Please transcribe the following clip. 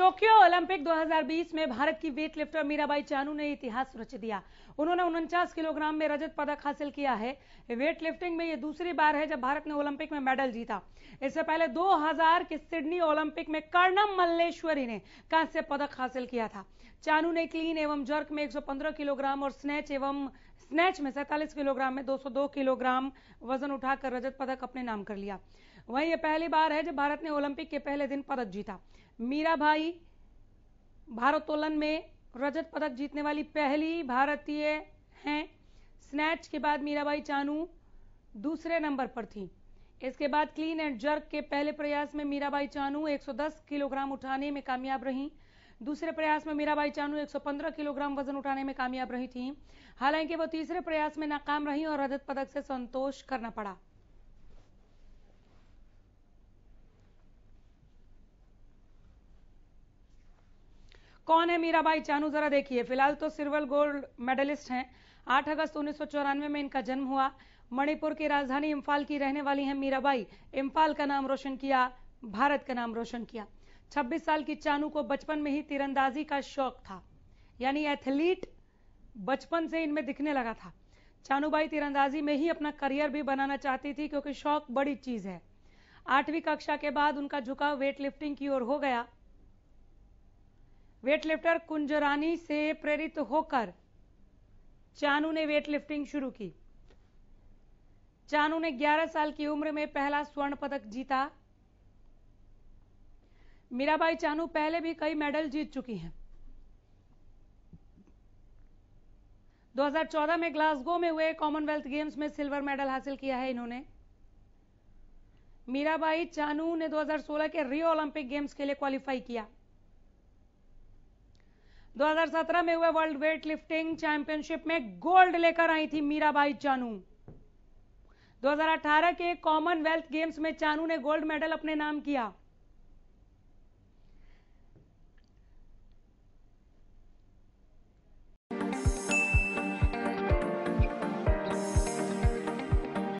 Tokyo Olympic 2020 में भारत की weightlifter Mirabai Chanu ने इतिहास रच दिया उन्होंने उनचास किलोग्राम में रजत पदक हासिल किया है वेटलिफ्टिंग में ये दूसरी बार है जब भारत ने ओलंपिक में मेडल जीता इससे पहले 2000 के सिडनी ओलंपिक में कर्णम मल्लेश्वरी ने कांस्य पदक हासिल किया था चानू ने क्लीन एवं जर्क में एक किलोग्राम और स्नैच एवं स्नैच में सैतालीस किलोग्राम में दो किलोग्राम वजन उठाकर रजत पदक अपने नाम कर लिया वहीं यह पहली बार है जब भारत ने ओलंपिक के पहले दिन पदक जीता मीरा भाई भारोत्तोलन में रजत पदक जीतने वाली पहली भारतीय हैं स्नैच के बाद मीराबाई चानू दूसरे नंबर पर थी इसके बाद क्लीन एंड जर्क के पहले प्रयास में मीराबाई चानू 110 किलोग्राम उठाने में कामयाब रही दूसरे प्रयास में मीराबाई चानू 115 किलोग्राम वजन उठाने में कामयाब रही थी हालांकि वो तीसरे प्रयास में नाकाम रही और रजत पदक से संतोष करना पड़ा कौन है मीराबाई चानू जरा देखिए फिलहाल तो सिल्वर गोल्ड मेडलिस्ट हैं 8 अगस्त उन्नीस में इनका जन्म हुआ मणिपुर की राजधानी इम्फाल की रहने वाली हैं मीराबाई इम्फाल का नाम रोशन किया भारत का नाम रोशन किया 26 साल की चानू को बचपन में ही तीरंदाजी का शौक था यानी एथलीट बचपन से इनमें दिखने लगा था चानूबाई तीरंदाजी में ही अपना करियर भी बनाना चाहती थी क्योंकि शौक बड़ी चीज है आठवीं कक्षा के बाद उनका झुकाव वेट लिफ्टिंग की ओर हो गया वेटलिफ्टर कुंजरानी से प्रेरित होकर चानू ने वेटलिफ्टिंग शुरू की चानू ने 11 साल की उम्र में पहला स्वर्ण पदक जीता मीराबाई चानू पहले भी कई मेडल जीत चुकी हैं 2014 में ग्लासगो में हुए कॉमनवेल्थ गेम्स में सिल्वर मेडल हासिल किया है इन्होंने मीराबाई चानू ने 2016 के रियो ओलंपिक गेम्स के लिए क्वालिफाई किया 2017 में हुए वर्ल्ड वेट लिफ्टिंग चैंपियनशिप में गोल्ड लेकर आई थी मीराबाई चानू 2018 के कॉमनवेल्थ गेम्स में चानू ने गोल्ड मेडल अपने नाम किया